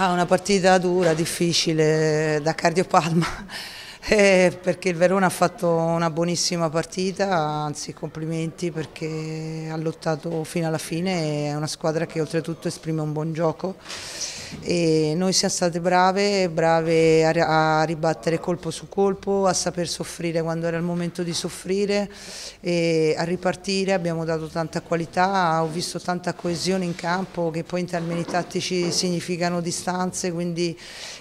Ah, una partita dura, difficile, da cardiopalma. Eh, perché il Verona ha fatto una buonissima partita, anzi complimenti perché ha lottato fino alla fine, è una squadra che oltretutto esprime un buon gioco e noi siamo state brave, brave a, a ribattere colpo su colpo, a saper soffrire quando era il momento di soffrire, e a ripartire, abbiamo dato tanta qualità, ho visto tanta coesione in campo che poi in termini tattici significano distanze, quindi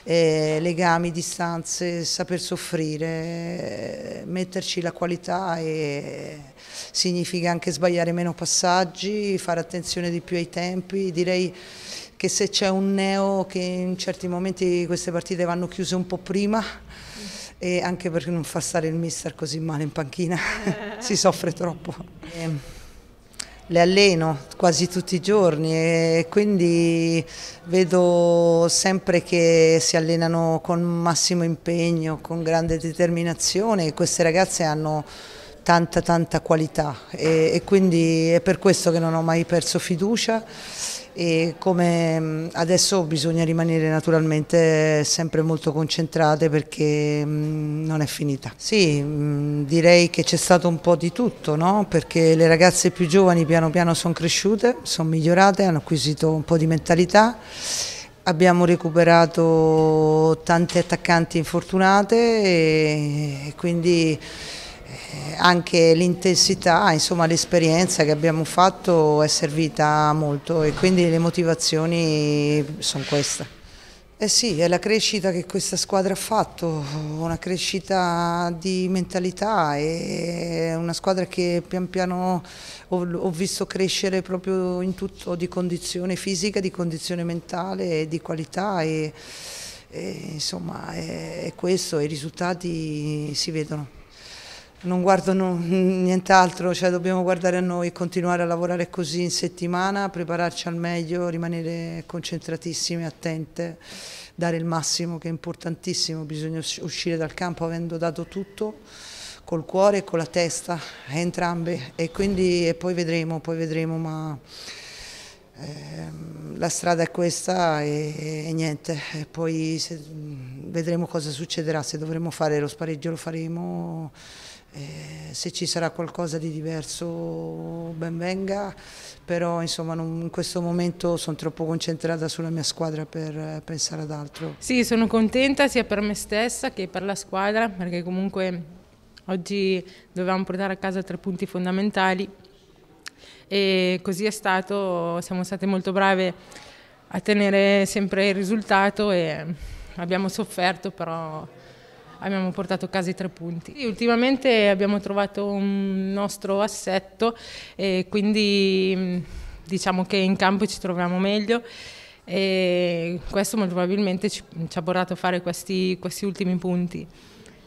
eh, legami, distanze, saper soffrire soffrire, metterci la qualità e significa anche sbagliare meno passaggi, fare attenzione di più ai tempi, direi che se c'è un neo che in certi momenti queste partite vanno chiuse un po' prima e anche per non far stare il mister così male in panchina, si soffre troppo. Eh le alleno quasi tutti i giorni e quindi vedo sempre che si allenano con massimo impegno, con grande determinazione e queste ragazze hanno tanta tanta qualità e, e quindi è per questo che non ho mai perso fiducia e come mm, adesso bisogna rimanere naturalmente sempre molto concentrate perché mm, non è finita. Sì, mm, direi che c'è stato un po' di tutto, no? perché le ragazze più giovani piano piano sono cresciute, sono migliorate, hanno acquisito un po' di mentalità abbiamo recuperato tante attaccanti infortunate e quindi eh, anche l'intensità, insomma l'esperienza che abbiamo fatto è servita molto e quindi le motivazioni sono queste. Eh sì, è la crescita che questa squadra ha fatto, una crescita di mentalità, è una squadra che pian piano ho, visto crescere proprio in tutto di condizione fisica, di condizione mentale e di qualità e, e insomma è questo, i risultati si vedono non guardano nient'altro, cioè dobbiamo guardare a noi, continuare a lavorare così in settimana, prepararci al meglio, rimanere concentratissime, attente, dare il massimo che è importantissimo, bisogna uscire dal campo avendo dato tutto col cuore e con la testa, entrambe, e, quindi, e poi vedremo, poi vedremo, ma eh, la strada è questa e, e niente, e poi se, vedremo cosa succederà, se dovremo fare lo spareggio lo faremo eh, se ci sarà qualcosa di diverso ben venga, però insomma non, in questo momento sono troppo concentrata sulla mia squadra per eh, pensare ad altro. Sì, sono contenta sia per me stessa che per la squadra, perché comunque oggi dovevamo portare a casa tre punti fondamentali e così è stato, siamo state molto brave a tenere sempre il risultato e abbiamo sofferto però abbiamo portato quasi tre punti. Ultimamente abbiamo trovato un nostro assetto e quindi mm, diciamo che in campo ci troviamo meglio e questo molto probabilmente ci, ci ha portato a fare questi, questi ultimi punti.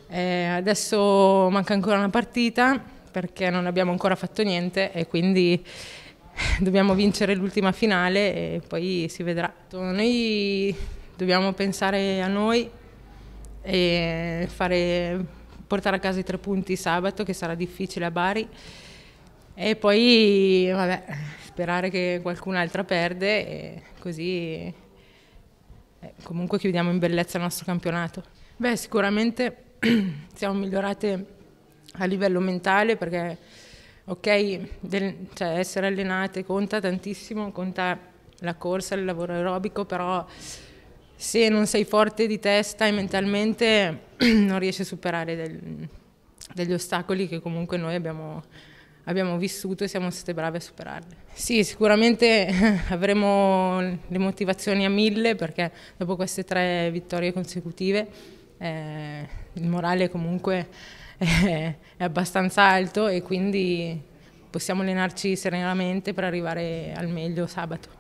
Eh, adesso manca ancora una partita perché non abbiamo ancora fatto niente e quindi dobbiamo vincere l'ultima finale e poi si vedrà. Noi dobbiamo pensare a noi, e fare, portare a casa i tre punti sabato che sarà difficile a Bari e poi vabbè, sperare che qualcun'altra perde e così eh, comunque chiudiamo in bellezza il nostro campionato. Beh sicuramente siamo migliorate a livello mentale perché ok del, cioè essere allenate conta tantissimo, conta la corsa, il lavoro aerobico però se non sei forte di testa e mentalmente non riesci a superare del, degli ostacoli che comunque noi abbiamo, abbiamo vissuto e siamo state brave a superarli. Sì, sicuramente avremo le motivazioni a mille perché dopo queste tre vittorie consecutive eh, il morale comunque è, è abbastanza alto e quindi possiamo allenarci serenamente per arrivare al meglio sabato.